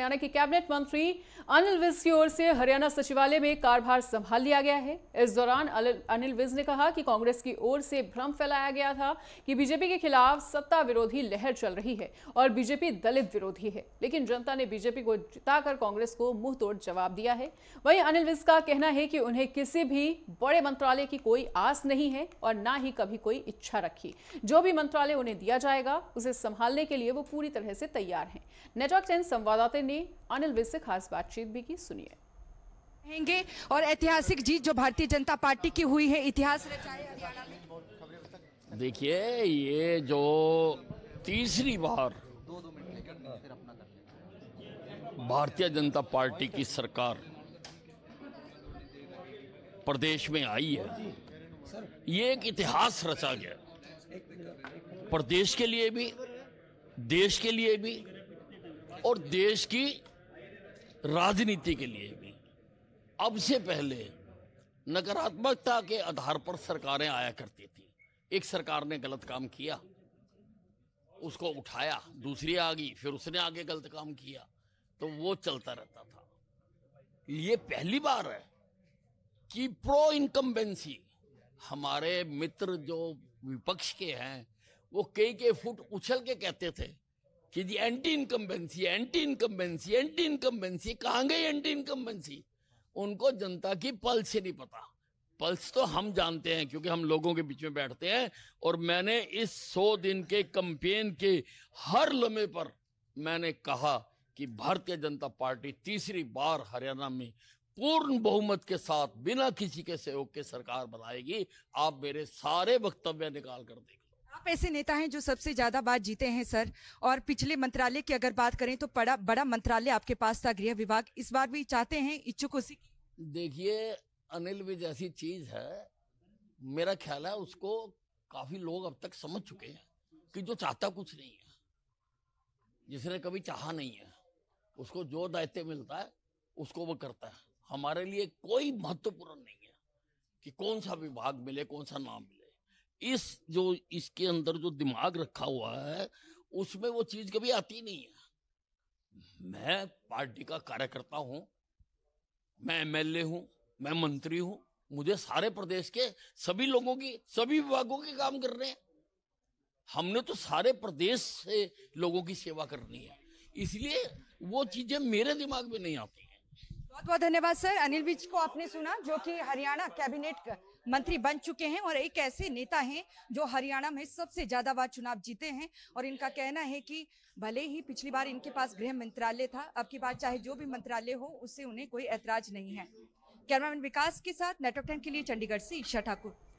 हरियाणा के कैबिनेट मंत्री अनिल विज की ओर से हरियाणा सचिवालय में कारभार संभाल लिया गया है इस दौरान अनिल विज ने कहा कि कांग्रेस की ओर से भ्रम फैलाया गया था कि बीजेपी के खिलाफ सत्ता विरोधी लहर चल रही है और बीजेपी दलित विरोधी है लेकिन जनता ने बीजेपी को जिताकर कांग्रेस को मुंह तोड़ जवाब दिया है वही अनिल विज का कहना है कि उन्हें किसी भी बड़े मंत्रालय की कोई आस नहीं है और ना ही कभी कोई इच्छा रखी जो भी मंत्रालय उन्हें दिया जाएगा उसे संभालने के लिए वो पूरी तरह से तैयार है नेटवर्क चैन संवाददाता ने अनिल विज से खास बातचीत भी की सुनिए कहेंगे और ऐतिहासिक जीत जो भारतीय जनता पार्टी की हुई है इतिहास देखिए ये जो तीसरी बार भारतीय जनता पार्टी की सरकार प्रदेश में आई है ये एक इतिहास रचा गया प्रदेश के लिए भी देश के लिए भी और देश की राजनीति के लिए भी अब से पहले नकारात्मकता के आधार पर सरकारें आया करती थी एक सरकार ने गलत काम किया उसको उठाया दूसरी आ गई फिर उसने आगे गलत काम किया तो वो चलता रहता था ये पहली बार है कि प्रो इनकम्बेंसी हमारे मित्र जो विपक्ष के हैं वो कई कई फुट उछल के कहते थे यदि anti incumbency anti incumbency anti incumbency कहाँ गई एंटी इनकम्बेंसी उनको जनता की पल्स से नहीं पता पल्स तो हम जानते हैं क्योंकि हम लोगों के बीच में बैठते हैं और मैंने इस सौ दिन के कंपेन के हर लम्हे पर मैंने कहा कि भारतीय जनता पार्टी तीसरी बार हरियाणा में पूर्ण बहुमत के साथ बिना किसी के सहयोग के सरकार बनाएगी आप मेरे सारे वक्तव्य निकाल कर देगा आप ऐसे नेता हैं जो सबसे ज्यादा बार जीते हैं सर और पिछले मंत्रालय की अगर बात करें तो बड़ा बड़ा मंत्रालय आपके पास था गृह विभाग इस बार भी चाहते हैं इच्छुक उसी देखिए अनिल भी जैसी चीज है मेरा ख्याल है उसको काफी लोग अब तक समझ चुके हैं कि जो चाहता कुछ नहीं है जिसने कभी चाहा नहीं है उसको जो दायित्व मिलता है उसको वो करता है हमारे लिए कोई महत्वपूर्ण नहीं है कि कौन सा विभाग मिले कौन सा नाम मिले इस जो इसके अंदर जो दिमाग रखा हुआ है उसमें वो चीज कभी आती नहीं है मैं पार्टी का कार्यकर्ता हूं मैं एमएलए हूं मैं मंत्री हूं मुझे सारे प्रदेश के सभी लोगों की सभी विभागों के काम कर रहे हैं हमने तो सारे प्रदेश से लोगों की सेवा करनी है इसलिए वो चीजें मेरे दिमाग में नहीं आती बहुत बहुत धन्यवाद सर अनिल विज को आपने सुना जो कि हरियाणा कैबिनेट मंत्री बन चुके हैं और एक ऐसे नेता हैं जो हरियाणा में सबसे ज्यादा बार चुनाव जीते हैं और इनका कहना है कि भले ही पिछली बार इनके पास गृह मंत्रालय था अब की बार चाहे जो भी मंत्रालय हो उससे उन्हें कोई ऐतराज नहीं है कैमरामैन विकास के साथ नेटवर्क टेन के लिए चंडीगढ़ से ईशा ठाकुर